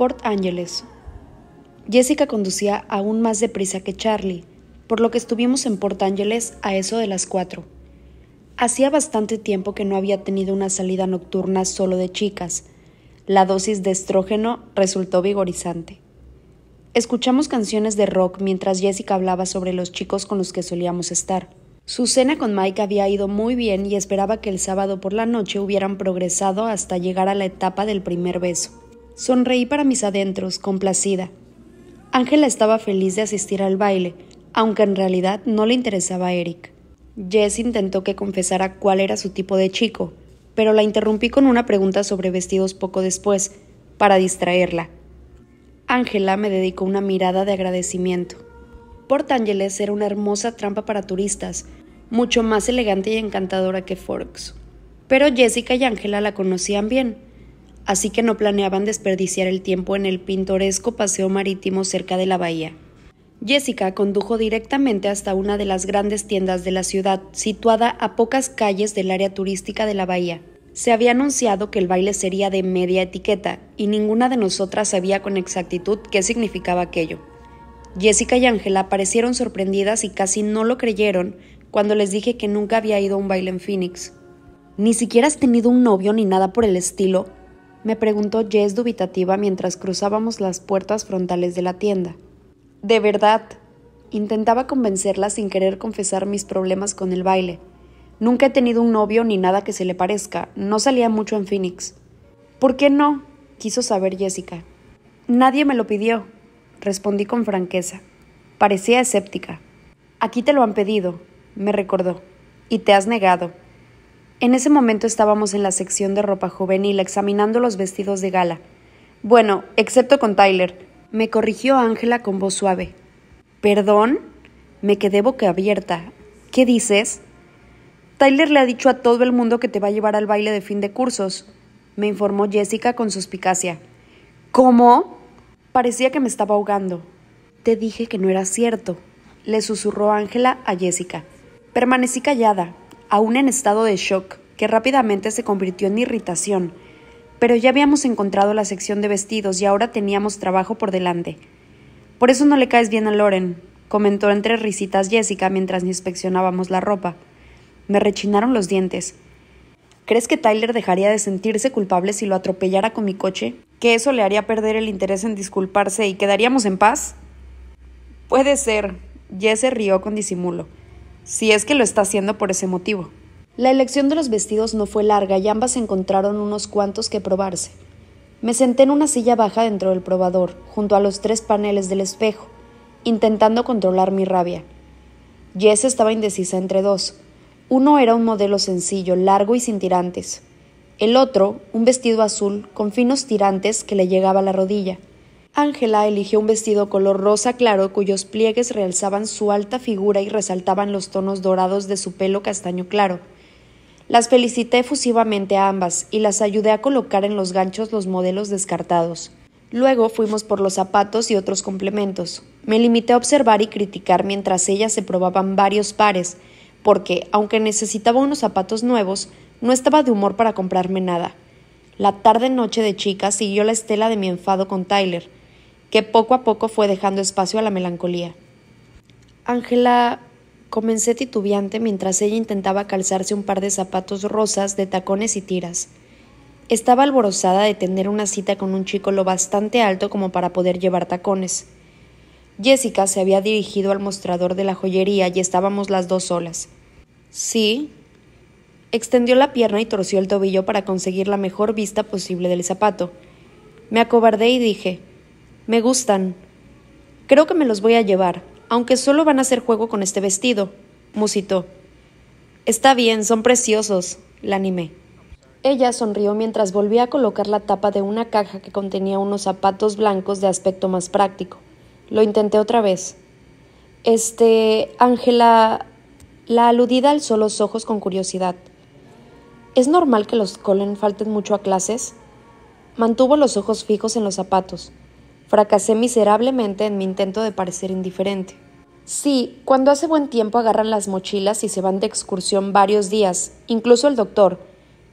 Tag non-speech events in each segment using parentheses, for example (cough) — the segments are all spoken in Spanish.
Port Angeles. Jessica conducía aún más deprisa que Charlie, por lo que estuvimos en Port Angeles a eso de las cuatro. Hacía bastante tiempo que no había tenido una salida nocturna solo de chicas. La dosis de estrógeno resultó vigorizante. Escuchamos canciones de rock mientras Jessica hablaba sobre los chicos con los que solíamos estar. Su cena con Mike había ido muy bien y esperaba que el sábado por la noche hubieran progresado hasta llegar a la etapa del primer beso. Sonreí para mis adentros, complacida. Ángela estaba feliz de asistir al baile, aunque en realidad no le interesaba a Eric. Jess intentó que confesara cuál era su tipo de chico, pero la interrumpí con una pregunta sobre vestidos poco después, para distraerla. Ángela me dedicó una mirada de agradecimiento. Port Ángeles era una hermosa trampa para turistas, mucho más elegante y encantadora que Forks. Pero Jessica y Ángela la conocían bien, así que no planeaban desperdiciar el tiempo en el pintoresco paseo marítimo cerca de la bahía. Jessica condujo directamente hasta una de las grandes tiendas de la ciudad, situada a pocas calles del área turística de la bahía. Se había anunciado que el baile sería de media etiqueta, y ninguna de nosotras sabía con exactitud qué significaba aquello. Jessica y Ángela parecieron sorprendidas y casi no lo creyeron cuando les dije que nunca había ido a un baile en Phoenix. Ni siquiera has tenido un novio ni nada por el estilo, me preguntó Jess dubitativa mientras cruzábamos las puertas frontales de la tienda. De verdad. Intentaba convencerla sin querer confesar mis problemas con el baile. Nunca he tenido un novio ni nada que se le parezca. No salía mucho en Phoenix. ¿Por qué no? quiso saber Jessica. Nadie me lo pidió, respondí con franqueza. Parecía escéptica. Aquí te lo han pedido, me recordó. Y te has negado. En ese momento estábamos en la sección de ropa juvenil examinando los vestidos de gala. Bueno, excepto con Tyler. Me corrigió Ángela con voz suave. ¿Perdón? Me quedé boca abierta. ¿Qué dices? Tyler le ha dicho a todo el mundo que te va a llevar al baile de fin de cursos, me informó Jessica con suspicacia. ¿Cómo? Parecía que me estaba ahogando. Te dije que no era cierto, le susurró Ángela a Jessica. Permanecí callada, aún en estado de shock, que rápidamente se convirtió en irritación. Pero ya habíamos encontrado la sección de vestidos y ahora teníamos trabajo por delante. Por eso no le caes bien a Loren, comentó entre risitas Jessica mientras inspeccionábamos la ropa. Me rechinaron los dientes. ¿Crees que Tyler dejaría de sentirse culpable si lo atropellara con mi coche? ¿Que eso le haría perder el interés en disculparse y quedaríamos en paz? Puede ser. Jesse rió con disimulo si es que lo está haciendo por ese motivo. La elección de los vestidos no fue larga y ambas encontraron unos cuantos que probarse. Me senté en una silla baja dentro del probador, junto a los tres paneles del espejo, intentando controlar mi rabia. Jess estaba indecisa entre dos. Uno era un modelo sencillo, largo y sin tirantes. El otro, un vestido azul con finos tirantes que le llegaba a la rodilla. Ángela eligió un vestido color rosa claro cuyos pliegues realzaban su alta figura y resaltaban los tonos dorados de su pelo castaño claro. Las felicité efusivamente a ambas y las ayudé a colocar en los ganchos los modelos descartados. Luego fuimos por los zapatos y otros complementos. Me limité a observar y criticar mientras ellas se probaban varios pares, porque, aunque necesitaba unos zapatos nuevos, no estaba de humor para comprarme nada. La tarde noche de chicas siguió la estela de mi enfado con Tyler que poco a poco fue dejando espacio a la melancolía. Ángela, comencé titubeante mientras ella intentaba calzarse un par de zapatos rosas de tacones y tiras. Estaba alborozada de tener una cita con un chico lo bastante alto como para poder llevar tacones. Jessica se había dirigido al mostrador de la joyería y estábamos las dos solas. Sí. Extendió la pierna y torció el tobillo para conseguir la mejor vista posible del zapato. Me acobardé y dije me gustan. Creo que me los voy a llevar, aunque solo van a hacer juego con este vestido, musitó. Está bien, son preciosos, la animé. Ella sonrió mientras volvía a colocar la tapa de una caja que contenía unos zapatos blancos de aspecto más práctico. Lo intenté otra vez. Este, Ángela... La aludida alzó los ojos con curiosidad. ¿Es normal que los Colen falten mucho a clases? Mantuvo los ojos fijos en los zapatos. Fracasé miserablemente en mi intento de parecer indiferente. Sí, cuando hace buen tiempo agarran las mochilas y se van de excursión varios días, incluso el doctor,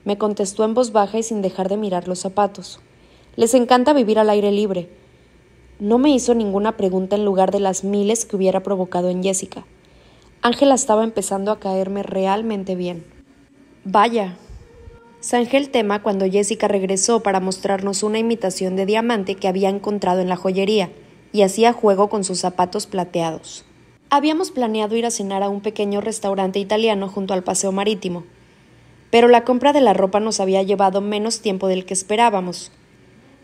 me contestó en voz baja y sin dejar de mirar los zapatos. Les encanta vivir al aire libre. No me hizo ninguna pregunta en lugar de las miles que hubiera provocado en Jessica. Ángela estaba empezando a caerme realmente bien. Vaya, zanjé el tema cuando Jessica regresó para mostrarnos una imitación de diamante que había encontrado en la joyería, y hacía juego con sus zapatos plateados. Habíamos planeado ir a cenar a un pequeño restaurante italiano junto al paseo marítimo, pero la compra de la ropa nos había llevado menos tiempo del que esperábamos.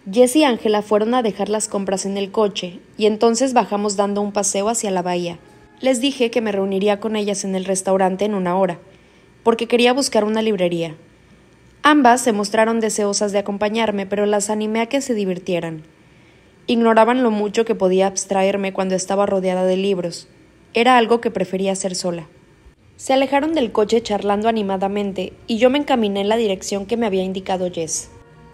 Jess y Ángela fueron a dejar las compras en el coche, y entonces bajamos dando un paseo hacia la bahía. Les dije que me reuniría con ellas en el restaurante en una hora, porque quería buscar una librería. Ambas se mostraron deseosas de acompañarme, pero las animé a que se divirtieran. Ignoraban lo mucho que podía abstraerme cuando estaba rodeada de libros. Era algo que prefería hacer sola. Se alejaron del coche charlando animadamente y yo me encaminé en la dirección que me había indicado Jess.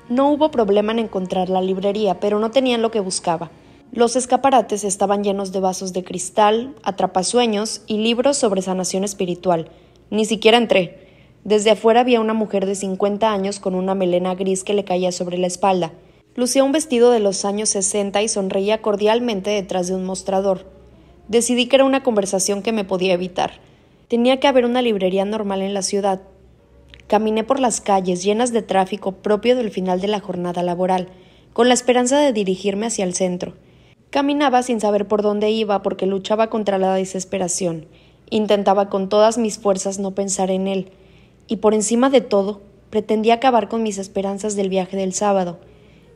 No hubo problema en encontrar la librería, pero no tenían lo que buscaba. Los escaparates estaban llenos de vasos de cristal, atrapasueños y libros sobre sanación espiritual. Ni siquiera entré. Desde afuera había una mujer de 50 años con una melena gris que le caía sobre la espalda. Lucía un vestido de los años 60 y sonreía cordialmente detrás de un mostrador. Decidí que era una conversación que me podía evitar. Tenía que haber una librería normal en la ciudad. Caminé por las calles llenas de tráfico propio del final de la jornada laboral, con la esperanza de dirigirme hacia el centro. Caminaba sin saber por dónde iba porque luchaba contra la desesperación. Intentaba con todas mis fuerzas no pensar en él, y por encima de todo, pretendía acabar con mis esperanzas del viaje del sábado,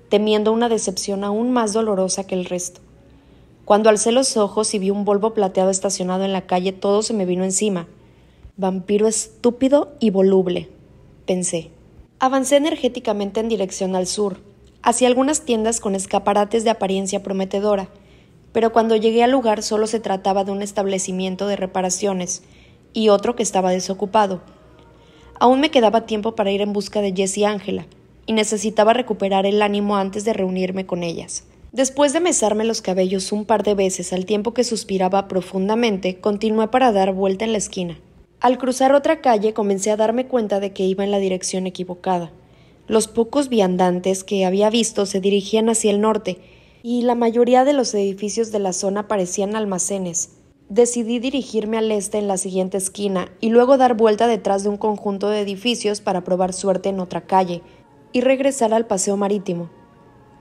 temiendo una decepción aún más dolorosa que el resto. Cuando alcé los ojos y vi un Volvo plateado estacionado en la calle, todo se me vino encima. Vampiro estúpido y voluble, pensé. Avancé energéticamente en dirección al sur, hacia algunas tiendas con escaparates de apariencia prometedora, pero cuando llegué al lugar solo se trataba de un establecimiento de reparaciones y otro que estaba desocupado Aún me quedaba tiempo para ir en busca de Jess y Ángela, y necesitaba recuperar el ánimo antes de reunirme con ellas. Después de mesarme los cabellos un par de veces al tiempo que suspiraba profundamente, continué para dar vuelta en la esquina. Al cruzar otra calle comencé a darme cuenta de que iba en la dirección equivocada. Los pocos viandantes que había visto se dirigían hacia el norte, y la mayoría de los edificios de la zona parecían almacenes. Decidí dirigirme al este en la siguiente esquina y luego dar vuelta detrás de un conjunto de edificios para probar suerte en otra calle y regresar al paseo marítimo.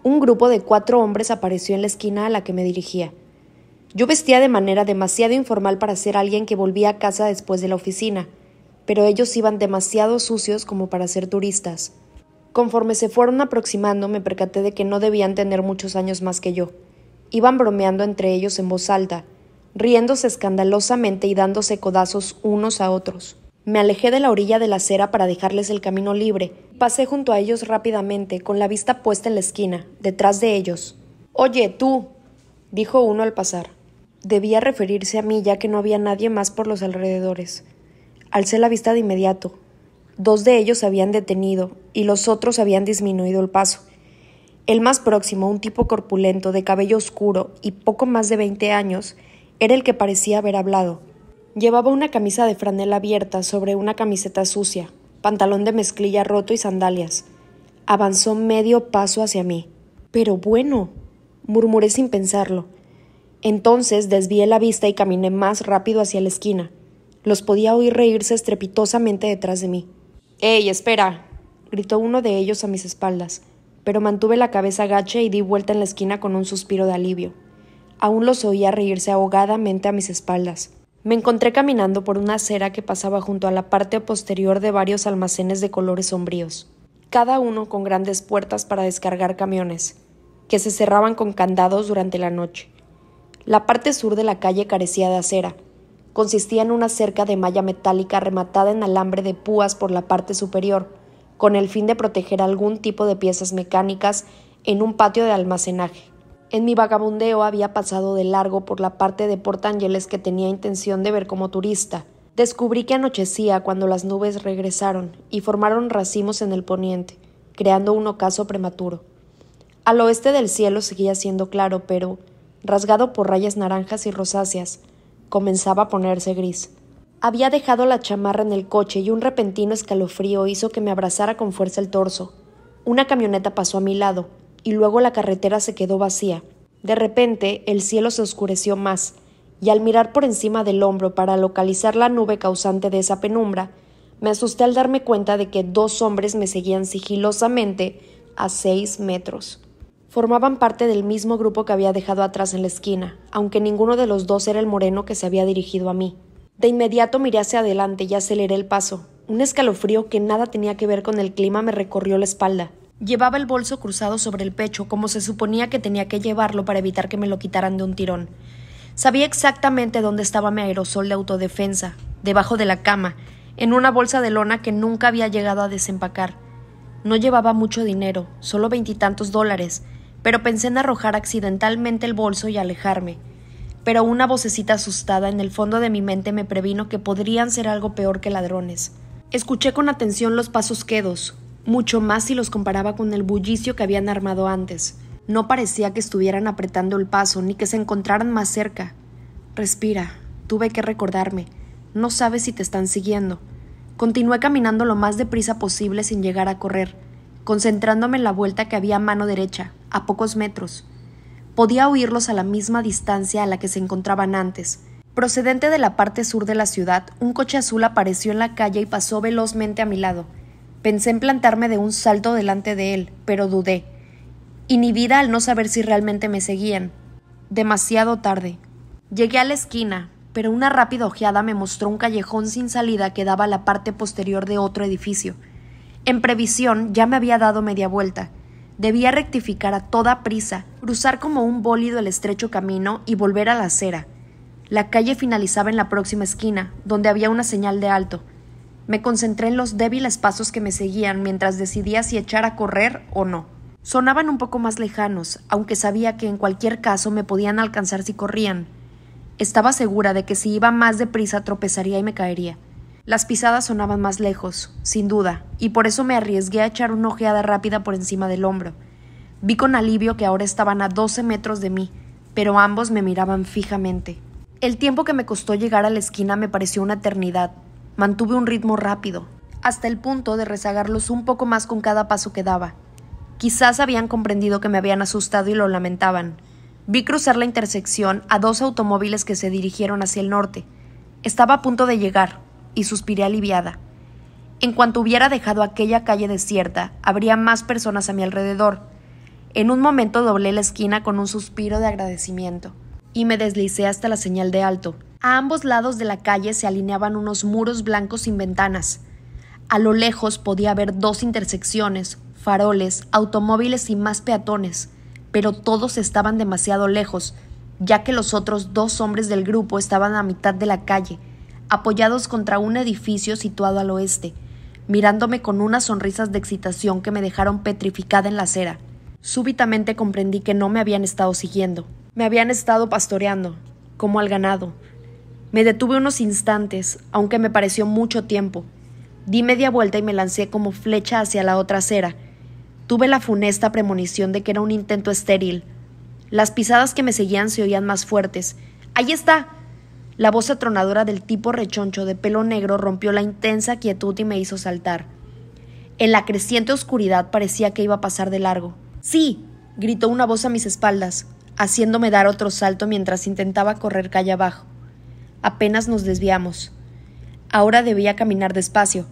Un grupo de cuatro hombres apareció en la esquina a la que me dirigía. Yo vestía de manera demasiado informal para ser alguien que volvía a casa después de la oficina, pero ellos iban demasiado sucios como para ser turistas. Conforme se fueron aproximando me percaté de que no debían tener muchos años más que yo. Iban bromeando entre ellos en voz alta, riéndose escandalosamente y dándose codazos unos a otros. Me alejé de la orilla de la acera para dejarles el camino libre. Pasé junto a ellos rápidamente, con la vista puesta en la esquina, detrás de ellos. Oye, tú, dijo uno al pasar. Debía referirse a mí ya que no había nadie más por los alrededores. Alcé la vista de inmediato. Dos de ellos se habían detenido y los otros habían disminuido el paso. El más próximo, un tipo corpulento, de cabello oscuro y poco más de veinte años, era el que parecía haber hablado. Llevaba una camisa de franela abierta sobre una camiseta sucia, pantalón de mezclilla roto y sandalias. Avanzó medio paso hacia mí. Pero bueno, murmuré sin pensarlo. Entonces desvié la vista y caminé más rápido hacia la esquina. Los podía oír reírse estrepitosamente detrás de mí. ¡Ey, espera! gritó uno de ellos a mis espaldas, pero mantuve la cabeza gacha y di vuelta en la esquina con un suspiro de alivio aún los oía reírse ahogadamente a mis espaldas. Me encontré caminando por una acera que pasaba junto a la parte posterior de varios almacenes de colores sombríos, cada uno con grandes puertas para descargar camiones, que se cerraban con candados durante la noche. La parte sur de la calle carecía de acera. Consistía en una cerca de malla metálica rematada en alambre de púas por la parte superior, con el fin de proteger algún tipo de piezas mecánicas en un patio de almacenaje. En mi vagabundeo había pasado de largo por la parte de Port Ángeles que tenía intención de ver como turista. Descubrí que anochecía cuando las nubes regresaron y formaron racimos en el poniente, creando un ocaso prematuro. Al oeste del cielo seguía siendo claro, pero, rasgado por rayas naranjas y rosáceas, comenzaba a ponerse gris. Había dejado la chamarra en el coche y un repentino escalofrío hizo que me abrazara con fuerza el torso. Una camioneta pasó a mi lado, y luego la carretera se quedó vacía. De repente el cielo se oscureció más, y al mirar por encima del hombro para localizar la nube causante de esa penumbra, me asusté al darme cuenta de que dos hombres me seguían sigilosamente a seis metros. Formaban parte del mismo grupo que había dejado atrás en la esquina, aunque ninguno de los dos era el moreno que se había dirigido a mí. De inmediato miré hacia adelante y aceleré el paso. Un escalofrío que nada tenía que ver con el clima me recorrió la espalda. Llevaba el bolso cruzado sobre el pecho, como se suponía que tenía que llevarlo para evitar que me lo quitaran de un tirón. Sabía exactamente dónde estaba mi aerosol de autodefensa, debajo de la cama, en una bolsa de lona que nunca había llegado a desempacar. No llevaba mucho dinero, solo veintitantos dólares, pero pensé en arrojar accidentalmente el bolso y alejarme. Pero una vocecita asustada en el fondo de mi mente me previno que podrían ser algo peor que ladrones. Escuché con atención los pasos quedos, mucho más si los comparaba con el bullicio que habían armado antes. No parecía que estuvieran apretando el paso ni que se encontraran más cerca. Respira, tuve que recordarme. No sabes si te están siguiendo. Continué caminando lo más deprisa posible sin llegar a correr, concentrándome en la vuelta que había a mano derecha, a pocos metros. Podía oírlos a la misma distancia a la que se encontraban antes. Procedente de la parte sur de la ciudad, un coche azul apareció en la calle y pasó velozmente a mi lado. Pensé en plantarme de un salto delante de él, pero dudé. Inhibida al no saber si realmente me seguían. Demasiado tarde. Llegué a la esquina, pero una rápida ojeada me mostró un callejón sin salida que daba a la parte posterior de otro edificio. En previsión ya me había dado media vuelta. Debía rectificar a toda prisa, cruzar como un bólido el estrecho camino y volver a la acera. La calle finalizaba en la próxima esquina, donde había una señal de alto. Me concentré en los débiles pasos que me seguían mientras decidía si echar a correr o no. Sonaban un poco más lejanos, aunque sabía que en cualquier caso me podían alcanzar si corrían. Estaba segura de que si iba más deprisa tropezaría y me caería. Las pisadas sonaban más lejos, sin duda, y por eso me arriesgué a echar una ojeada rápida por encima del hombro. Vi con alivio que ahora estaban a doce metros de mí, pero ambos me miraban fijamente. El tiempo que me costó llegar a la esquina me pareció una eternidad, Mantuve un ritmo rápido, hasta el punto de rezagarlos un poco más con cada paso que daba. Quizás habían comprendido que me habían asustado y lo lamentaban. Vi cruzar la intersección a dos automóviles que se dirigieron hacia el norte. Estaba a punto de llegar, y suspiré aliviada. En cuanto hubiera dejado aquella calle desierta, habría más personas a mi alrededor. En un momento doblé la esquina con un suspiro de agradecimiento, y me deslicé hasta la señal de alto, a ambos lados de la calle se alineaban unos muros blancos sin ventanas. A lo lejos podía ver dos intersecciones, faroles, automóviles y más peatones, pero todos estaban demasiado lejos, ya que los otros dos hombres del grupo estaban a mitad de la calle, apoyados contra un edificio situado al oeste, mirándome con unas sonrisas de excitación que me dejaron petrificada en la acera. Súbitamente comprendí que no me habían estado siguiendo, me habían estado pastoreando, como al ganado. Me detuve unos instantes, aunque me pareció mucho tiempo. Di media vuelta y me lancé como flecha hacia la otra acera. Tuve la funesta premonición de que era un intento estéril. Las pisadas que me seguían se oían más fuertes. ¡Ahí está! La voz atronadora del tipo rechoncho de pelo negro rompió la intensa quietud y me hizo saltar. En la creciente oscuridad parecía que iba a pasar de largo. ¡Sí! gritó una voz a mis espaldas, haciéndome dar otro salto mientras intentaba correr calle abajo apenas nos desviamos. Ahora debía caminar despacio.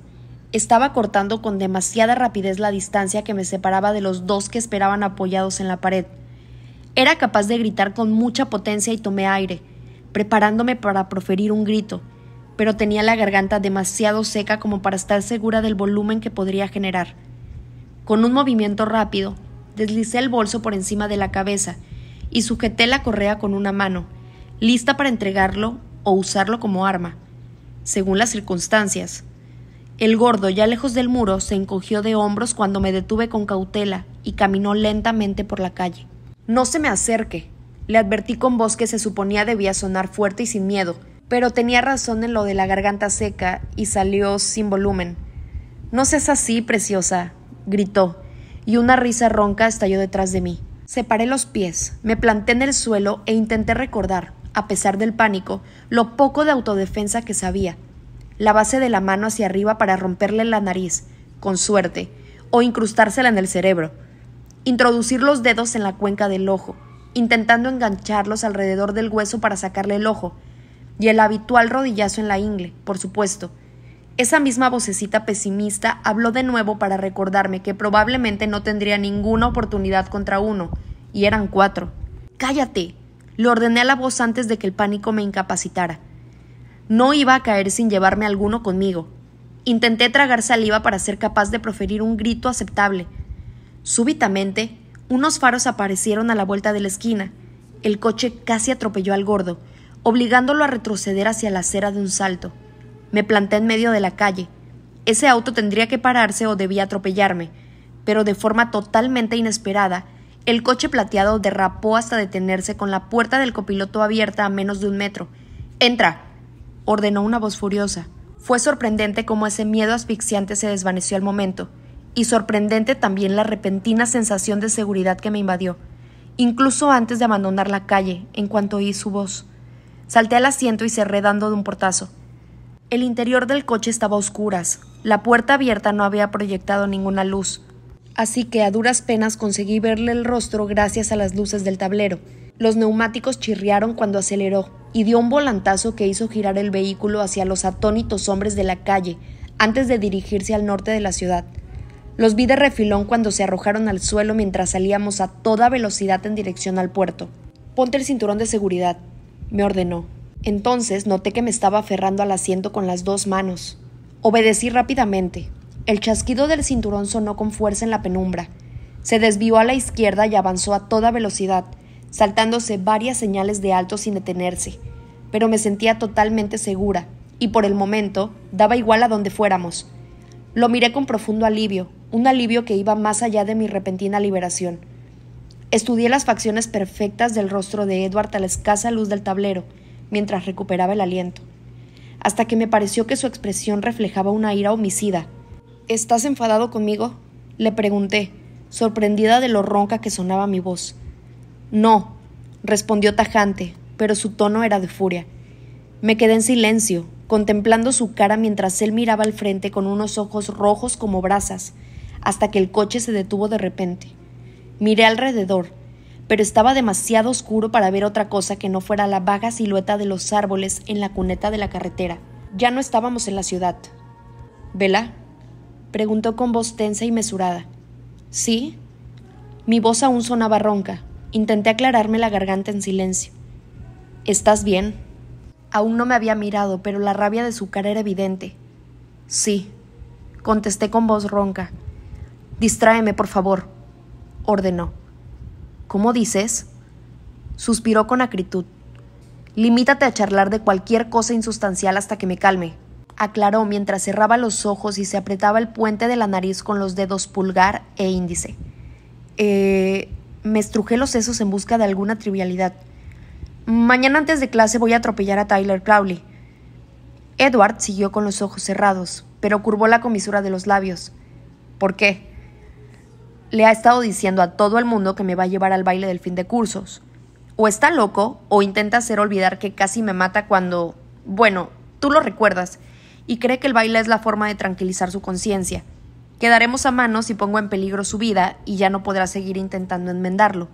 Estaba cortando con demasiada rapidez la distancia que me separaba de los dos que esperaban apoyados en la pared. Era capaz de gritar con mucha potencia y tomé aire, preparándome para proferir un grito, pero tenía la garganta demasiado seca como para estar segura del volumen que podría generar. Con un movimiento rápido, deslicé el bolso por encima de la cabeza y sujeté la correa con una mano, lista para entregarlo o usarlo como arma, según las circunstancias. El gordo, ya lejos del muro, se encogió de hombros cuando me detuve con cautela y caminó lentamente por la calle. No se me acerque, le advertí con voz que se suponía debía sonar fuerte y sin miedo, pero tenía razón en lo de la garganta seca y salió sin volumen. No seas así, preciosa, gritó, y una risa ronca estalló detrás de mí. Separé los pies, me planté en el suelo e intenté recordar, a pesar del pánico, lo poco de autodefensa que sabía. La base de la mano hacia arriba para romperle la nariz, con suerte, o incrustársela en el cerebro. Introducir los dedos en la cuenca del ojo, intentando engancharlos alrededor del hueso para sacarle el ojo. Y el habitual rodillazo en la ingle, por supuesto. Esa misma vocecita pesimista habló de nuevo para recordarme que probablemente no tendría ninguna oportunidad contra uno, y eran cuatro. Cállate, lo ordené a la voz antes de que el pánico me incapacitara. No iba a caer sin llevarme alguno conmigo. Intenté tragar saliva para ser capaz de proferir un grito aceptable. Súbitamente, unos faros aparecieron a la vuelta de la esquina. El coche casi atropelló al gordo, obligándolo a retroceder hacia la acera de un salto. Me planté en medio de la calle. Ese auto tendría que pararse o debía atropellarme, pero de forma totalmente inesperada, el coche plateado derrapó hasta detenerse con la puerta del copiloto abierta a menos de un metro. Entra, ordenó una voz furiosa. Fue sorprendente cómo ese miedo asfixiante se desvaneció al momento, y sorprendente también la repentina sensación de seguridad que me invadió, incluso antes de abandonar la calle, en cuanto oí su voz. Salté al asiento y cerré dando de un portazo. El interior del coche estaba a oscuras. La puerta abierta no había proyectado ninguna luz así que a duras penas conseguí verle el rostro gracias a las luces del tablero. Los neumáticos chirriaron cuando aceleró y dio un volantazo que hizo girar el vehículo hacia los atónitos hombres de la calle antes de dirigirse al norte de la ciudad. Los vi de refilón cuando se arrojaron al suelo mientras salíamos a toda velocidad en dirección al puerto. Ponte el cinturón de seguridad, me ordenó. Entonces noté que me estaba aferrando al asiento con las dos manos. Obedecí rápidamente, el chasquido del cinturón sonó con fuerza en la penumbra. Se desvió a la izquierda y avanzó a toda velocidad, saltándose varias señales de alto sin detenerse. Pero me sentía totalmente segura, y por el momento daba igual a donde fuéramos. Lo miré con profundo alivio, un alivio que iba más allá de mi repentina liberación. Estudié las facciones perfectas del rostro de Edward a la escasa luz del tablero, mientras recuperaba el aliento, hasta que me pareció que su expresión reflejaba una ira homicida, ¿Estás enfadado conmigo? Le pregunté, sorprendida de lo ronca que sonaba mi voz. No, respondió tajante, pero su tono era de furia. Me quedé en silencio, contemplando su cara mientras él miraba al frente con unos ojos rojos como brasas, hasta que el coche se detuvo de repente. Miré alrededor, pero estaba demasiado oscuro para ver otra cosa que no fuera la vaga silueta de los árboles en la cuneta de la carretera. Ya no estábamos en la ciudad. Vela, Preguntó con voz tensa y mesurada. ¿Sí? Mi voz aún sonaba ronca. Intenté aclararme la garganta en silencio. ¿Estás bien? Aún no me había mirado, pero la rabia de su cara era evidente. Sí, contesté con voz ronca. Distráeme, por favor, ordenó. ¿Cómo dices? Suspiró con acritud. Limítate a charlar de cualquier cosa insustancial hasta que me calme, aclaró mientras cerraba los ojos y se apretaba el puente de la nariz con los dedos pulgar e índice. Eh, me estrujé los sesos en busca de alguna trivialidad. Mañana antes de clase voy a atropellar a Tyler Crowley. Edward siguió con los ojos cerrados, pero curvó la comisura de los labios. ¿Por qué? Le ha estado diciendo a todo el mundo que me va a llevar al baile del fin de cursos. O está loco, o intenta hacer olvidar que casi me mata cuando... Bueno, tú lo recuerdas y cree que el baile es la forma de tranquilizar su conciencia. Quedaremos a mano si pongo en peligro su vida y ya no podrá seguir intentando enmendarlo.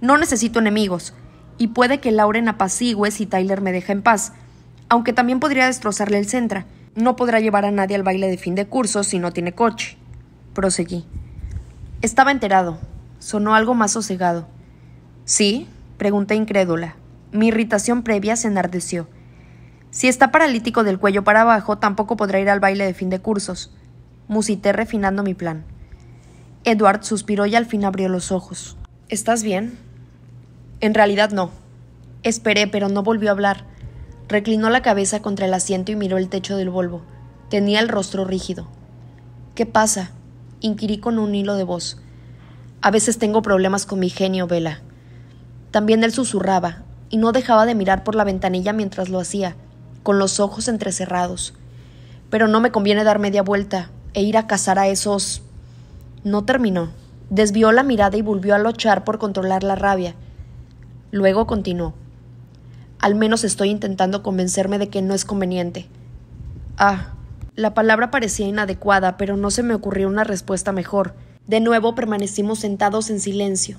No necesito enemigos, y puede que Lauren apacigüe si Tyler me deja en paz, aunque también podría destrozarle el centra. No podrá llevar a nadie al baile de fin de curso si no tiene coche. Proseguí. Estaba enterado. Sonó algo más sosegado. ¿Sí? pregunté incrédula. Mi irritación previa se enardeció. Si está paralítico del cuello para abajo, tampoco podrá ir al baile de fin de cursos. Musité refinando mi plan. Edward suspiró y al fin abrió los ojos. ¿Estás bien? En realidad no. Esperé, pero no volvió a hablar. Reclinó la cabeza contra el asiento y miró el techo del Volvo. Tenía el rostro rígido. ¿Qué pasa? inquirí con un hilo de voz. A veces tengo problemas con mi genio, Vela. También él susurraba, y no dejaba de mirar por la ventanilla mientras lo hacía con los ojos entrecerrados. Pero no me conviene dar media vuelta e ir a cazar a esos... No terminó. Desvió la mirada y volvió a luchar por controlar la rabia. Luego continuó. Al menos estoy intentando convencerme de que no es conveniente. Ah, la palabra parecía inadecuada, pero no se me ocurrió una respuesta mejor. De nuevo permanecimos sentados en silencio.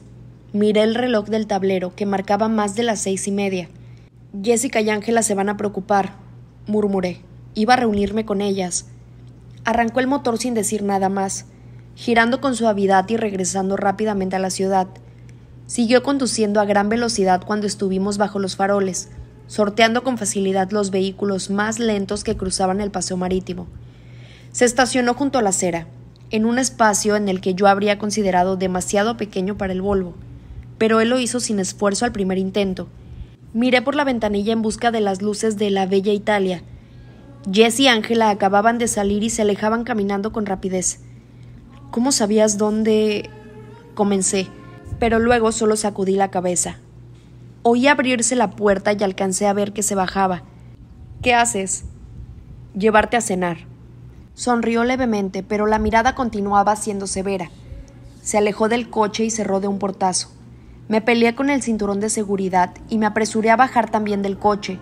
Miré el reloj del tablero, que marcaba más de las seis y media. Jessica y Ángela se van a preocupar, murmuré. Iba a reunirme con ellas. Arrancó el motor sin decir nada más, girando con suavidad y regresando rápidamente a la ciudad. Siguió conduciendo a gran velocidad cuando estuvimos bajo los faroles, sorteando con facilidad los vehículos más lentos que cruzaban el paseo marítimo. Se estacionó junto a la acera, en un espacio en el que yo habría considerado demasiado pequeño para el Volvo, pero él lo hizo sin esfuerzo al primer intento, Miré por la ventanilla en busca de las luces de la bella Italia. Jess y Ángela acababan de salir y se alejaban caminando con rapidez. ¿Cómo sabías dónde...? comencé, pero luego solo sacudí la cabeza. Oí abrirse la puerta y alcancé a ver que se bajaba. ¿Qué haces? Llevarte a cenar. Sonrió levemente, pero la mirada continuaba siendo severa. Se alejó del coche y cerró de un portazo. Me peleé con el cinturón de seguridad y me apresuré a bajar también del coche.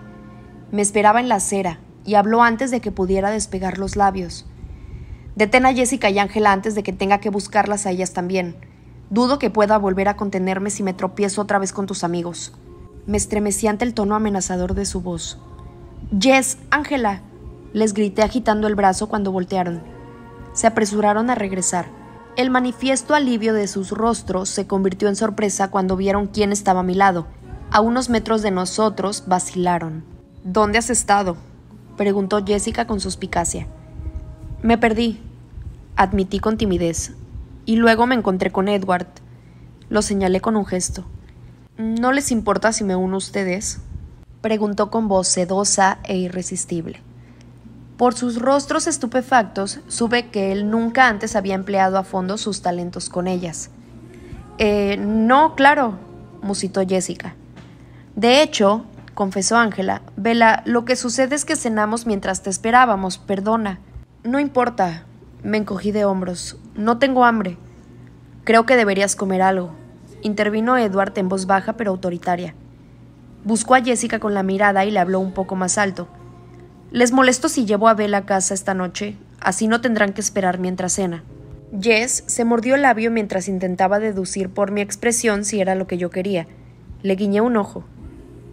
Me esperaba en la acera y habló antes de que pudiera despegar los labios. Detén a Jessica y Ángela antes de que tenga que buscarlas a ellas también. Dudo que pueda volver a contenerme si me tropiezo otra vez con tus amigos. Me estremecí ante el tono amenazador de su voz. Jess, Ángela, les grité agitando el brazo cuando voltearon. Se apresuraron a regresar. El manifiesto alivio de sus rostros se convirtió en sorpresa cuando vieron quién estaba a mi lado. A unos metros de nosotros vacilaron. ¿Dónde has estado? preguntó Jessica con suspicacia. Me perdí, admití con timidez, y luego me encontré con Edward. Lo señalé con un gesto. ¿No les importa si me uno a ustedes? preguntó con voz sedosa e irresistible. Por sus rostros estupefactos, sube que él nunca antes había empleado a fondo sus talentos con ellas. Eh, no, claro, musitó Jessica. De hecho, confesó Ángela, Vela, lo que sucede es que cenamos mientras te esperábamos, perdona. No importa, me encogí de hombros. No tengo hambre. Creo que deberías comer algo, intervino Edward en voz baja pero autoritaria. Buscó a Jessica con la mirada y le habló un poco más alto. Les molesto si llevo a Bella a casa esta noche, así no tendrán que esperar mientras cena. Jess se mordió el labio mientras intentaba deducir por mi expresión si era lo que yo quería. Le guiñé un ojo.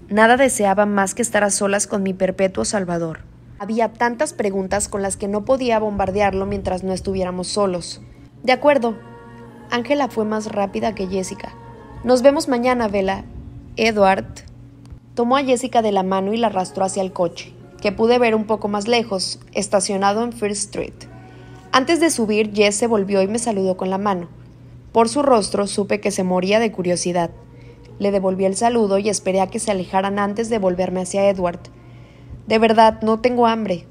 Nada deseaba más que estar a solas con mi perpetuo salvador. Había tantas preguntas con las que no podía bombardearlo mientras no estuviéramos solos. De acuerdo. Ángela fue más rápida que Jessica. Nos vemos mañana, Vela. Edward tomó a Jessica de la mano y la arrastró hacia el coche que pude ver un poco más lejos, estacionado en First Street. Antes de subir, Jess se volvió y me saludó con la mano. Por su rostro supe que se moría de curiosidad. Le devolví el saludo y esperé a que se alejaran antes de volverme hacia Edward. De verdad, no tengo hambre.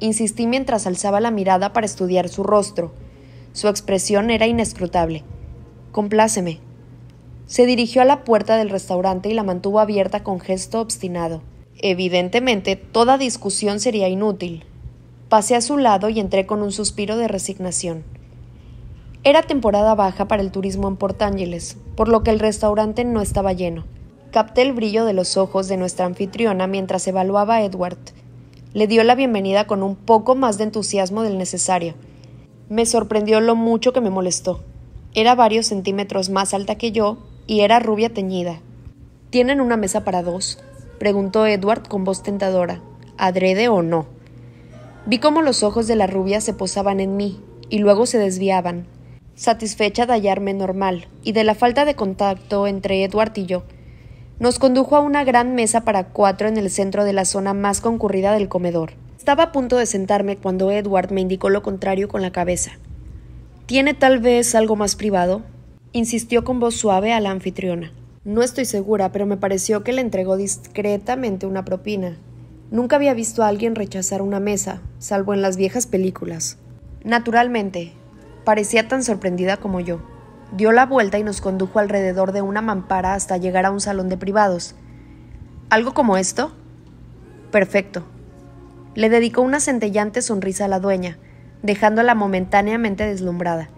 Insistí mientras alzaba la mirada para estudiar su rostro. Su expresión era inescrutable. Compláceme. Se dirigió a la puerta del restaurante y la mantuvo abierta con gesto obstinado. Evidentemente, toda discusión sería inútil. Pasé a su lado y entré con un suspiro de resignación. Era temporada baja para el turismo en Port Ángeles, por lo que el restaurante no estaba lleno. Capté el brillo de los ojos de nuestra anfitriona mientras evaluaba a Edward. Le dio la bienvenida con un poco más de entusiasmo del necesario. Me sorprendió lo mucho que me molestó. Era varios centímetros más alta que yo y era rubia teñida. ¿Tienen una mesa para dos? preguntó Edward con voz tentadora, adrede o no. Vi cómo los ojos de la rubia se posaban en mí y luego se desviaban, satisfecha de hallarme normal y de la falta de contacto entre Edward y yo. Nos condujo a una gran mesa para cuatro en el centro de la zona más concurrida del comedor. Estaba a punto de sentarme cuando Edward me indicó lo contrario con la cabeza. ¿Tiene tal vez algo más privado? insistió con voz suave a la anfitriona. No estoy segura, pero me pareció que le entregó discretamente una propina. Nunca había visto a alguien rechazar una mesa, salvo en las viejas películas. Naturalmente, parecía tan sorprendida como yo. Dio la vuelta y nos condujo alrededor de una mampara hasta llegar a un salón de privados. ¿Algo como esto? Perfecto. Le dedicó una centellante sonrisa a la dueña, dejándola momentáneamente deslumbrada.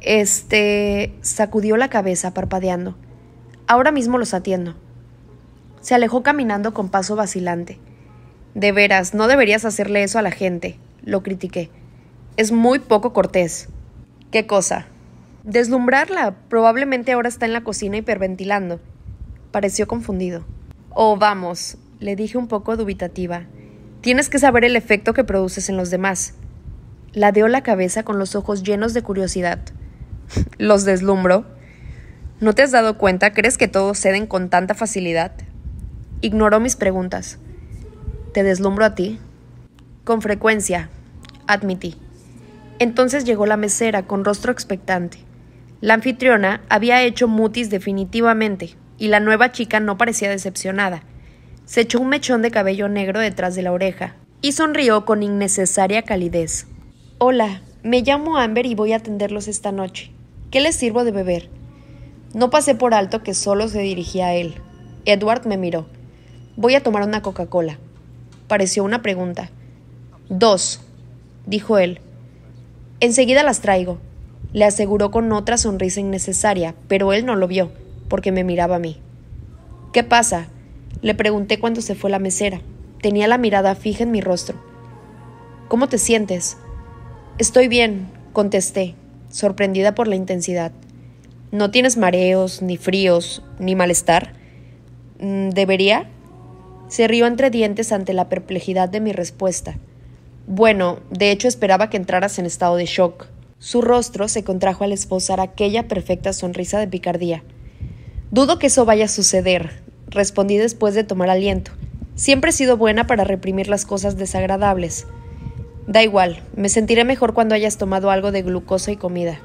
Este... sacudió la cabeza parpadeando. Ahora mismo los atiendo. Se alejó caminando con paso vacilante. De veras, no deberías hacerle eso a la gente, lo critiqué. Es muy poco cortés. ¿Qué cosa? Deslumbrarla. Probablemente ahora está en la cocina hiperventilando. Pareció confundido. Oh, vamos, le dije un poco dubitativa. Tienes que saber el efecto que produces en los demás. Ladeó la cabeza con los ojos llenos de curiosidad. (laughs) ¿Los deslumbro? ¿No te has dado cuenta? ¿Crees que todos ceden con tanta facilidad? Ignoró mis preguntas. ¿Te deslumbro a ti? Con frecuencia, admití. Entonces llegó la mesera con rostro expectante. La anfitriona había hecho mutis definitivamente, y la nueva chica no parecía decepcionada. Se echó un mechón de cabello negro detrás de la oreja y sonrió con innecesaria calidez. Hola, me llamo Amber y voy a atenderlos esta noche. ¿Qué les sirvo de beber? No pasé por alto que solo se dirigía a él. Edward me miró. Voy a tomar una Coca-Cola. Pareció una pregunta. Dos, dijo él. Enseguida las traigo, le aseguró con otra sonrisa innecesaria, pero él no lo vio, porque me miraba a mí. ¿Qué pasa? Le pregunté cuando se fue la mesera. Tenía la mirada fija en mi rostro. ¿Cómo te sientes? Estoy bien, contesté, sorprendida por la intensidad no tienes mareos, ni fríos, ni malestar. Mm, ¿Debería? Se rió entre dientes ante la perplejidad de mi respuesta. Bueno, de hecho esperaba que entraras en estado de shock. Su rostro se contrajo al esbozar aquella perfecta sonrisa de picardía. Dudo que eso vaya a suceder, respondí después de tomar aliento. Siempre he sido buena para reprimir las cosas desagradables. Da igual, me sentiré mejor cuando hayas tomado algo de glucosa y comida.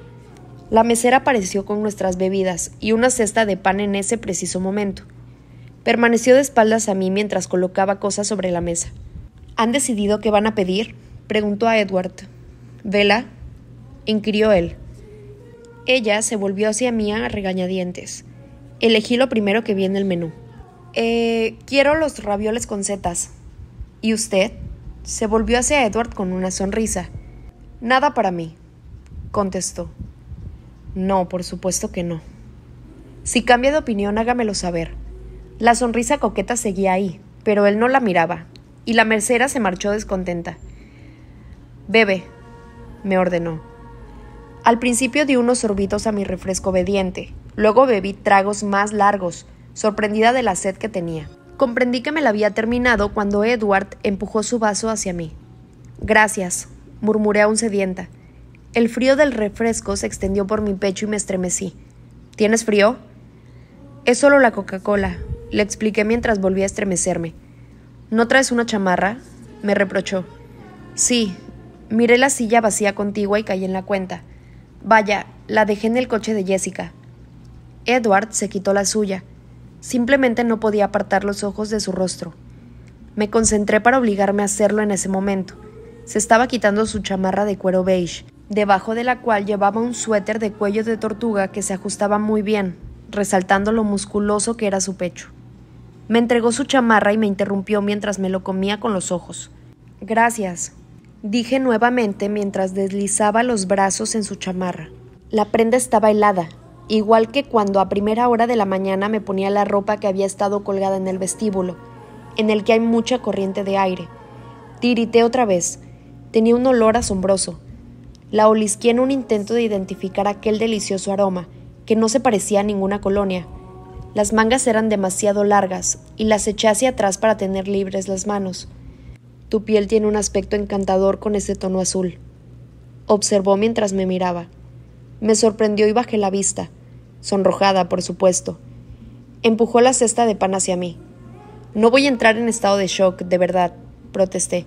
La mesera apareció con nuestras bebidas y una cesta de pan en ese preciso momento. Permaneció de espaldas a mí mientras colocaba cosas sobre la mesa. ¿Han decidido qué van a pedir? preguntó a Edward. ¿Vela? inquirió él. Ella se volvió hacia mí a regañadientes. Elegí lo primero que vi en el menú. Eh, quiero los ravioles con setas. ¿Y usted? Se volvió hacia Edward con una sonrisa. Nada para mí, contestó. No, por supuesto que no. Si cambia de opinión, hágamelo saber. La sonrisa coqueta seguía ahí, pero él no la miraba, y la mercera se marchó descontenta. Bebe, me ordenó. Al principio di unos sorbitos a mi refresco obediente, luego bebí tragos más largos, sorprendida de la sed que tenía. Comprendí que me la había terminado cuando Edward empujó su vaso hacia mí. Gracias, murmuré aún sedienta. El frío del refresco se extendió por mi pecho y me estremecí. ¿Tienes frío? Es solo la Coca-Cola, le expliqué mientras volví a estremecerme. ¿No traes una chamarra? me reprochó. Sí, miré la silla vacía contigua y caí en la cuenta. Vaya, la dejé en el coche de Jessica. Edward se quitó la suya. Simplemente no podía apartar los ojos de su rostro. Me concentré para obligarme a hacerlo en ese momento. Se estaba quitando su chamarra de cuero beige, debajo de la cual llevaba un suéter de cuello de tortuga que se ajustaba muy bien, resaltando lo musculoso que era su pecho. Me entregó su chamarra y me interrumpió mientras me lo comía con los ojos. Gracias, dije nuevamente mientras deslizaba los brazos en su chamarra. La prenda estaba helada, igual que cuando a primera hora de la mañana me ponía la ropa que había estado colgada en el vestíbulo, en el que hay mucha corriente de aire. Tirité otra vez. Tenía un olor asombroso la olisqué en un intento de identificar aquel delicioso aroma, que no se parecía a ninguna colonia. Las mangas eran demasiado largas, y las eché hacia atrás para tener libres las manos. Tu piel tiene un aspecto encantador con ese tono azul. Observó mientras me miraba. Me sorprendió y bajé la vista, sonrojada, por supuesto. Empujó la cesta de pan hacia mí. No voy a entrar en estado de shock, de verdad, protesté.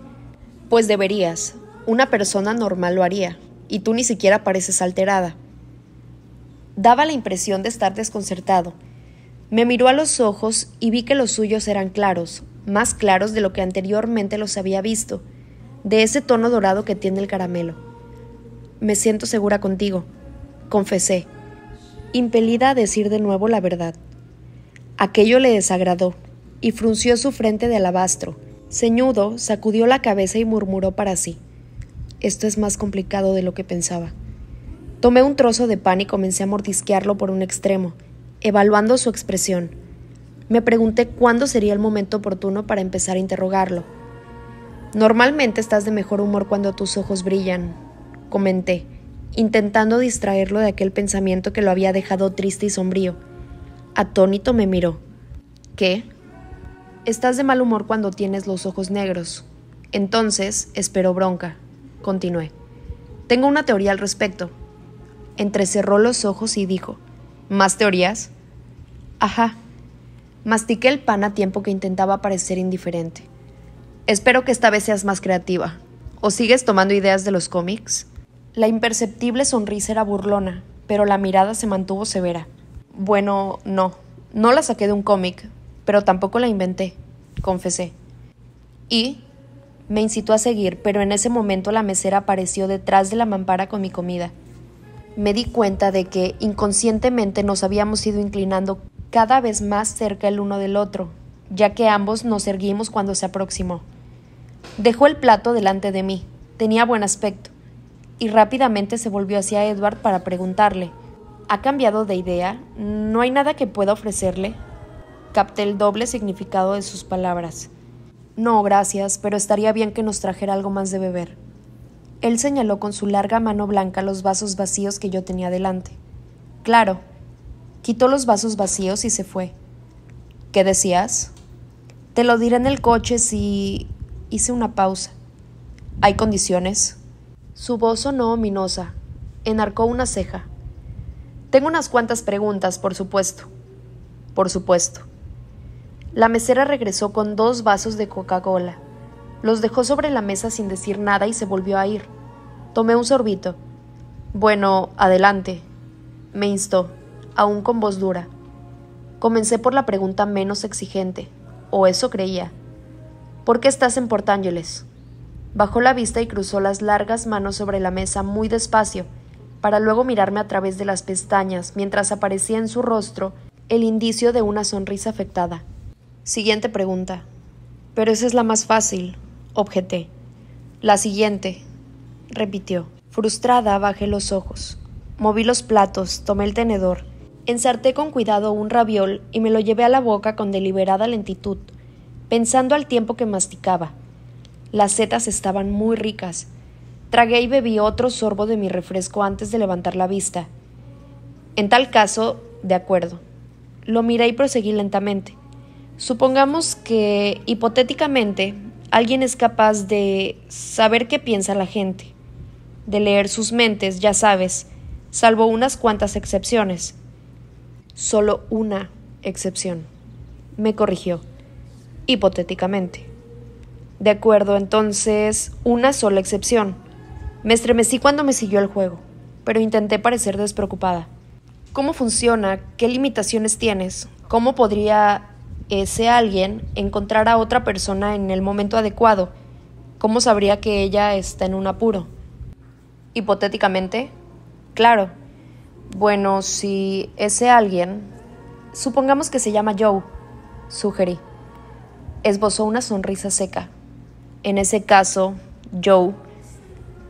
Pues deberías. Una persona normal lo haría, y tú ni siquiera pareces alterada. Daba la impresión de estar desconcertado. Me miró a los ojos y vi que los suyos eran claros, más claros de lo que anteriormente los había visto, de ese tono dorado que tiene el caramelo. Me siento segura contigo, confesé, impelida a decir de nuevo la verdad. Aquello le desagradó, y frunció su frente de alabastro. Ceñudo sacudió la cabeza y murmuró para sí esto es más complicado de lo que pensaba. Tomé un trozo de pan y comencé a mordisquearlo por un extremo, evaluando su expresión. Me pregunté cuándo sería el momento oportuno para empezar a interrogarlo. Normalmente estás de mejor humor cuando tus ojos brillan, comenté, intentando distraerlo de aquel pensamiento que lo había dejado triste y sombrío. Atónito me miró. ¿Qué? Estás de mal humor cuando tienes los ojos negros. Entonces, esperó bronca. Continué. Tengo una teoría al respecto. Entrecerró los ojos y dijo, ¿Más teorías? Ajá. Mastiqué el pan a tiempo que intentaba parecer indiferente. Espero que esta vez seas más creativa. ¿O sigues tomando ideas de los cómics? La imperceptible sonrisa era burlona, pero la mirada se mantuvo severa. Bueno, no. No la saqué de un cómic, pero tampoco la inventé, confesé. ¿Y? Me incitó a seguir, pero en ese momento la mesera apareció detrás de la mampara con mi comida. Me di cuenta de que inconscientemente nos habíamos ido inclinando cada vez más cerca el uno del otro, ya que ambos nos erguimos cuando se aproximó. Dejó el plato delante de mí, tenía buen aspecto, y rápidamente se volvió hacia Edward para preguntarle, ¿ha cambiado de idea? ¿No hay nada que pueda ofrecerle? Capté el doble significado de sus palabras. No, gracias, pero estaría bien que nos trajera algo más de beber. Él señaló con su larga mano blanca los vasos vacíos que yo tenía delante. Claro. Quitó los vasos vacíos y se fue. ¿Qué decías? Te lo diré en el coche si... Hice una pausa. ¿Hay condiciones? Su voz sonó ominosa. Enarcó una ceja. Tengo unas cuantas preguntas, por supuesto. Por supuesto. La mesera regresó con dos vasos de Coca-Cola. Los dejó sobre la mesa sin decir nada y se volvió a ir. Tomé un sorbito. Bueno, adelante, me instó, aún con voz dura. Comencé por la pregunta menos exigente, o eso creía. ¿Por qué estás en Port Bajó la vista y cruzó las largas manos sobre la mesa muy despacio, para luego mirarme a través de las pestañas mientras aparecía en su rostro el indicio de una sonrisa afectada. Siguiente pregunta. Pero esa es la más fácil, objeté. La siguiente, repitió. Frustrada, bajé los ojos. Moví los platos, tomé el tenedor, ensarté con cuidado un raviol y me lo llevé a la boca con deliberada lentitud, pensando al tiempo que masticaba. Las setas estaban muy ricas. Tragué y bebí otro sorbo de mi refresco antes de levantar la vista. En tal caso, de acuerdo. Lo miré y proseguí lentamente. Supongamos que hipotéticamente alguien es capaz de saber qué piensa la gente, de leer sus mentes, ya sabes, salvo unas cuantas excepciones. Solo una excepción. Me corrigió, hipotéticamente. De acuerdo, entonces, una sola excepción. Me estremecí cuando me siguió el juego, pero intenté parecer despreocupada. ¿Cómo funciona? ¿Qué limitaciones tienes? ¿Cómo podría ese alguien encontrara a otra persona en el momento adecuado? ¿Cómo sabría que ella está en un apuro? Hipotéticamente, claro. Bueno, si ese alguien, supongamos que se llama Joe, sugerí. Esbozó una sonrisa seca. En ese caso, Joe,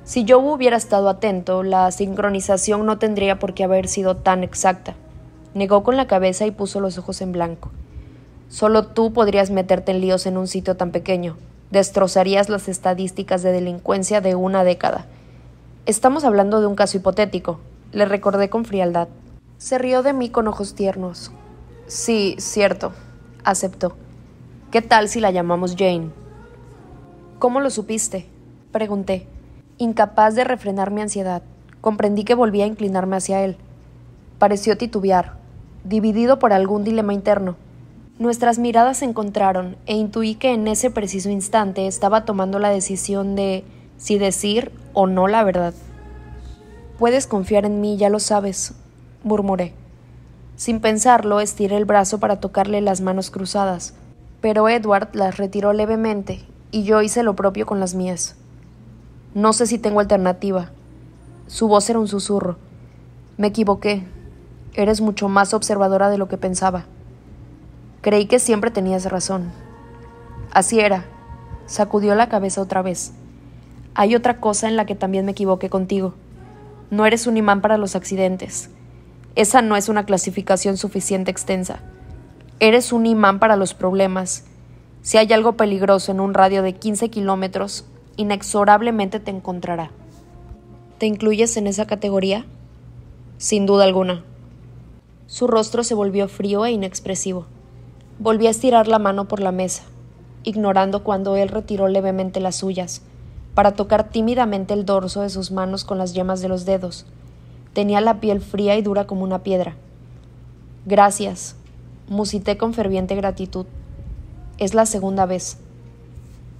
si Joe hubiera estado atento, la sincronización no tendría por qué haber sido tan exacta. Negó con la cabeza y puso los ojos en blanco. Solo tú podrías meterte en líos en un sitio tan pequeño. Destrozarías las estadísticas de delincuencia de una década. Estamos hablando de un caso hipotético, le recordé con frialdad. Se rió de mí con ojos tiernos. Sí, cierto, aceptó. ¿Qué tal si la llamamos Jane? ¿Cómo lo supiste? pregunté. Incapaz de refrenar mi ansiedad, comprendí que volvía a inclinarme hacia él. Pareció titubear, dividido por algún dilema interno. Nuestras miradas se encontraron e intuí que en ese preciso instante estaba tomando la decisión de si decir o no la verdad. Puedes confiar en mí, ya lo sabes, murmuré. Sin pensarlo, estiré el brazo para tocarle las manos cruzadas, pero Edward las retiró levemente y yo hice lo propio con las mías. No sé si tengo alternativa. Su voz era un susurro. Me equivoqué. Eres mucho más observadora de lo que pensaba. Creí que siempre tenías razón. Así era. Sacudió la cabeza otra vez. Hay otra cosa en la que también me equivoqué contigo. No eres un imán para los accidentes. Esa no es una clasificación suficiente extensa. Eres un imán para los problemas. Si hay algo peligroso en un radio de 15 kilómetros, inexorablemente te encontrará. ¿Te incluyes en esa categoría? Sin duda alguna. Su rostro se volvió frío e inexpresivo. Volví a estirar la mano por la mesa, ignorando cuando él retiró levemente las suyas, para tocar tímidamente el dorso de sus manos con las yemas de los dedos. Tenía la piel fría y dura como una piedra. Gracias, musité con ferviente gratitud. Es la segunda vez.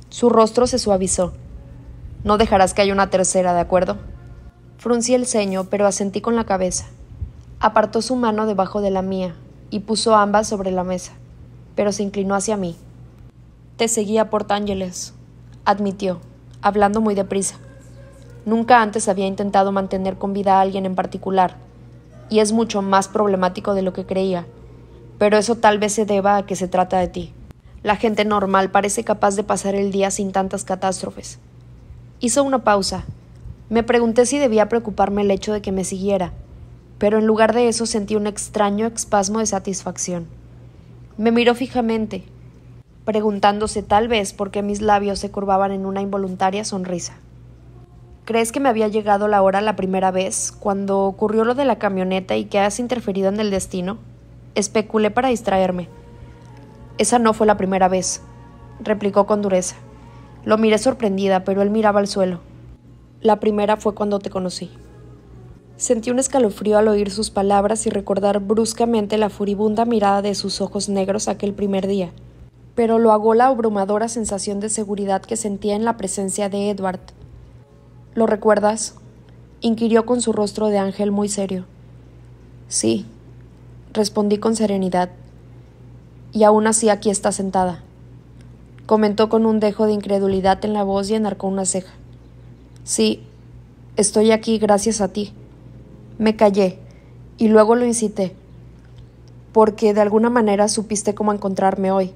Su rostro se suavizó. No dejarás que haya una tercera, ¿de acuerdo? Fruncí el ceño, pero asentí con la cabeza. Apartó su mano debajo de la mía y puso ambas sobre la mesa pero se inclinó hacia mí. Te seguía por Ángeles, admitió, hablando muy deprisa. Nunca antes había intentado mantener con vida a alguien en particular, y es mucho más problemático de lo que creía, pero eso tal vez se deba a que se trata de ti. La gente normal parece capaz de pasar el día sin tantas catástrofes. Hizo una pausa. Me pregunté si debía preocuparme el hecho de que me siguiera, pero en lugar de eso sentí un extraño espasmo de satisfacción. Me miró fijamente, preguntándose tal vez por qué mis labios se curvaban en una involuntaria sonrisa. ¿Crees que me había llegado la hora la primera vez, cuando ocurrió lo de la camioneta y que has interferido en el destino? Especulé para distraerme. Esa no fue la primera vez, replicó con dureza. Lo miré sorprendida, pero él miraba al suelo. La primera fue cuando te conocí. Sentí un escalofrío al oír sus palabras y recordar bruscamente la furibunda mirada de sus ojos negros aquel primer día, pero lo agó la abrumadora sensación de seguridad que sentía en la presencia de Edward. ¿Lo recuerdas? inquirió con su rostro de ángel muy serio. Sí, respondí con serenidad. Y aún así aquí está sentada, comentó con un dejo de incredulidad en la voz y enarcó una ceja. Sí, estoy aquí gracias a ti. Me callé y luego lo incité, porque de alguna manera supiste cómo encontrarme hoy.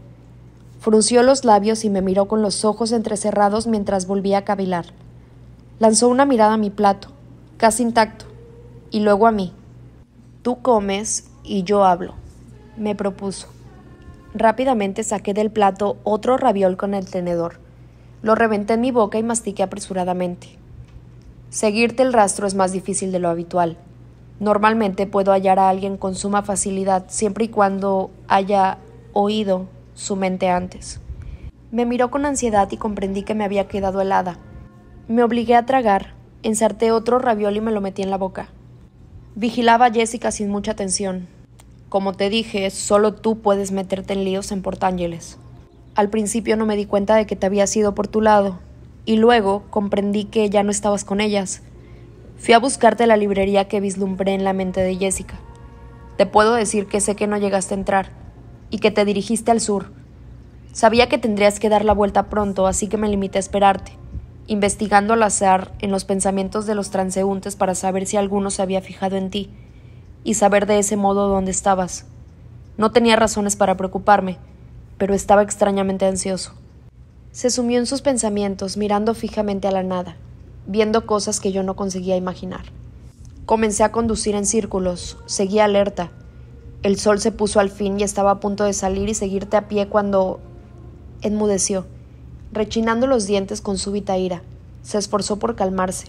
Frunció los labios y me miró con los ojos entrecerrados mientras volvía a cavilar. Lanzó una mirada a mi plato, casi intacto, y luego a mí. Tú comes y yo hablo, me propuso. Rápidamente saqué del plato otro raviol con el tenedor. Lo reventé en mi boca y mastiqué apresuradamente. Seguirte el rastro es más difícil de lo habitual. Normalmente puedo hallar a alguien con suma facilidad siempre y cuando haya oído su mente antes. Me miró con ansiedad y comprendí que me había quedado helada. Me obligué a tragar, ensarté otro ravioli y me lo metí en la boca. Vigilaba a Jessica sin mucha atención. Como te dije, solo tú puedes meterte en líos en Port Ángeles. Al principio no me di cuenta de que te había sido por tu lado, y luego comprendí que ya no estabas con ellas, Fui a buscarte la librería que vislumbré en la mente de Jessica. Te puedo decir que sé que no llegaste a entrar y que te dirigiste al sur. Sabía que tendrías que dar la vuelta pronto, así que me limité a esperarte, investigando al azar en los pensamientos de los transeúntes para saber si alguno se había fijado en ti y saber de ese modo dónde estabas. No tenía razones para preocuparme, pero estaba extrañamente ansioso. Se sumió en sus pensamientos, mirando fijamente a la nada, viendo cosas que yo no conseguía imaginar. Comencé a conducir en círculos, seguía alerta. El sol se puso al fin y estaba a punto de salir y seguirte a pie cuando enmudeció, rechinando los dientes con súbita ira. Se esforzó por calmarse.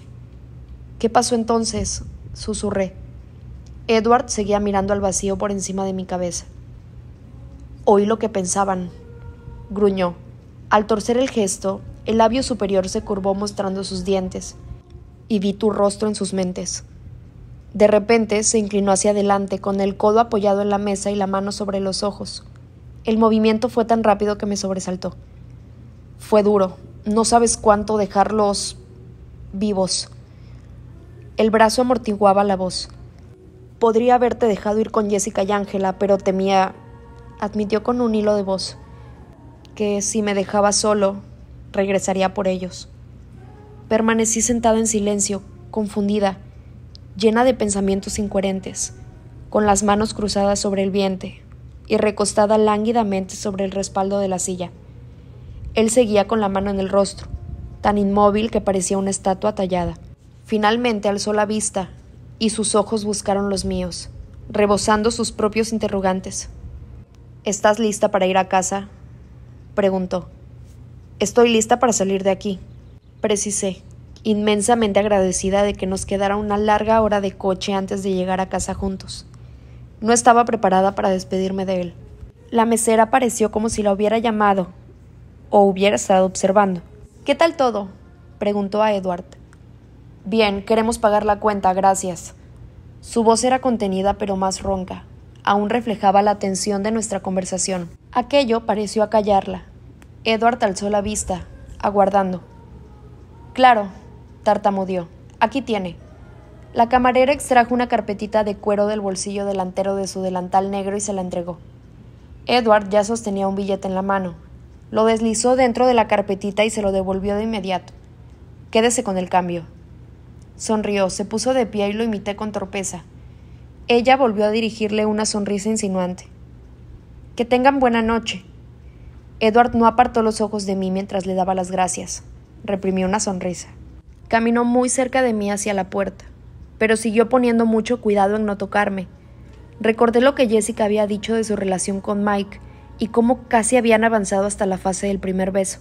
¿Qué pasó entonces? susurré. Edward seguía mirando al vacío por encima de mi cabeza. Oí lo que pensaban, gruñó. Al torcer el gesto, el labio superior se curvó mostrando sus dientes, y vi tu rostro en sus mentes. De repente se inclinó hacia adelante, con el codo apoyado en la mesa y la mano sobre los ojos. El movimiento fue tan rápido que me sobresaltó. Fue duro, no sabes cuánto dejarlos vivos. El brazo amortiguaba la voz. Podría haberte dejado ir con Jessica y Ángela, pero temía, admitió con un hilo de voz, que si me dejaba solo, regresaría por ellos. Permanecí sentada en silencio, confundida, llena de pensamientos incoherentes, con las manos cruzadas sobre el vientre y recostada lánguidamente sobre el respaldo de la silla. Él seguía con la mano en el rostro, tan inmóvil que parecía una estatua tallada. Finalmente alzó la vista y sus ojos buscaron los míos, rebosando sus propios interrogantes. ¿Estás lista para ir a casa? preguntó. Estoy lista para salir de aquí, precisé, inmensamente agradecida de que nos quedara una larga hora de coche antes de llegar a casa juntos. No estaba preparada para despedirme de él. La mesera pareció como si la hubiera llamado o hubiera estado observando. ¿Qué tal todo? preguntó a Edward. Bien, queremos pagar la cuenta, gracias. Su voz era contenida pero más ronca. Aún reflejaba la tensión de nuestra conversación. Aquello pareció acallarla, Edward alzó la vista, aguardando. Claro, tartamudeó. Aquí tiene. La camarera extrajo una carpetita de cuero del bolsillo delantero de su delantal negro y se la entregó. Edward ya sostenía un billete en la mano. Lo deslizó dentro de la carpetita y se lo devolvió de inmediato. Quédese con el cambio. Sonrió, se puso de pie y lo imité con torpeza. Ella volvió a dirigirle una sonrisa insinuante. Que tengan buena noche, Edward no apartó los ojos de mí mientras le daba las gracias. Reprimió una sonrisa. Caminó muy cerca de mí hacia la puerta, pero siguió poniendo mucho cuidado en no tocarme. Recordé lo que Jessica había dicho de su relación con Mike y cómo casi habían avanzado hasta la fase del primer beso.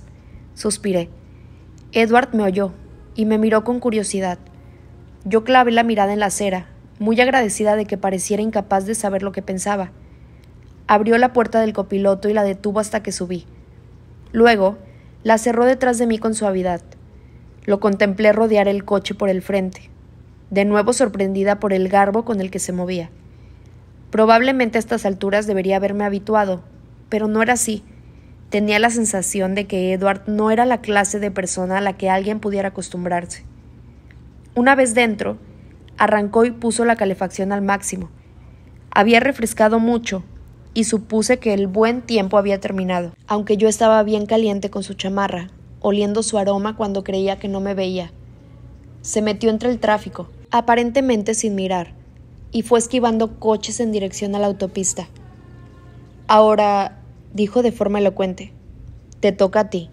Suspiré. Edward me oyó y me miró con curiosidad. Yo clavé la mirada en la acera, muy agradecida de que pareciera incapaz de saber lo que pensaba abrió la puerta del copiloto y la detuvo hasta que subí. Luego, la cerró detrás de mí con suavidad. Lo contemplé rodear el coche por el frente, de nuevo sorprendida por el garbo con el que se movía. Probablemente a estas alturas debería haberme habituado, pero no era así. Tenía la sensación de que Edward no era la clase de persona a la que alguien pudiera acostumbrarse. Una vez dentro, arrancó y puso la calefacción al máximo. Había refrescado mucho, y supuse que el buen tiempo había terminado, aunque yo estaba bien caliente con su chamarra, oliendo su aroma cuando creía que no me veía. Se metió entre el tráfico, aparentemente sin mirar, y fue esquivando coches en dirección a la autopista. Ahora, dijo de forma elocuente, te toca a ti.